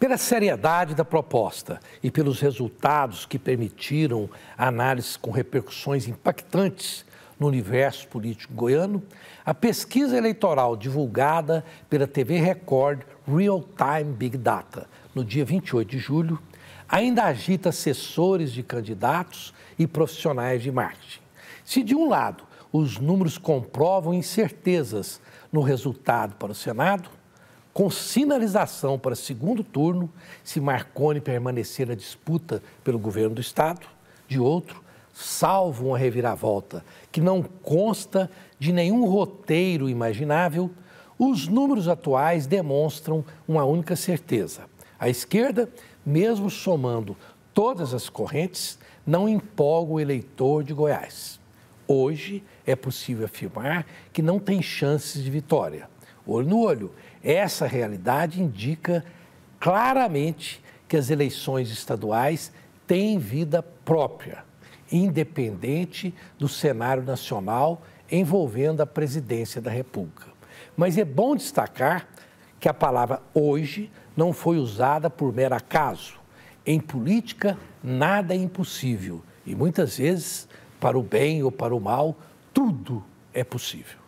Pela seriedade da proposta e pelos resultados que permitiram análises com repercussões impactantes no universo político goiano, a pesquisa eleitoral divulgada pela TV Record Real Time Big Data no dia 28 de julho ainda agita assessores de candidatos e profissionais de marketing. Se de um lado os números comprovam incertezas no resultado para o Senado, com sinalização para segundo turno se Marconi permanecer na disputa pelo governo do Estado, de outro, salvo uma reviravolta que não consta de nenhum roteiro imaginável, os números atuais demonstram uma única certeza. A esquerda, mesmo somando todas as correntes, não empolga o eleitor de Goiás. Hoje é possível afirmar que não tem chances de vitória olho no olho. Essa realidade indica claramente que as eleições estaduais têm vida própria, independente do cenário nacional envolvendo a presidência da República. Mas é bom destacar que a palavra hoje não foi usada por mero acaso. Em política, nada é impossível e muitas vezes, para o bem ou para o mal, tudo é possível.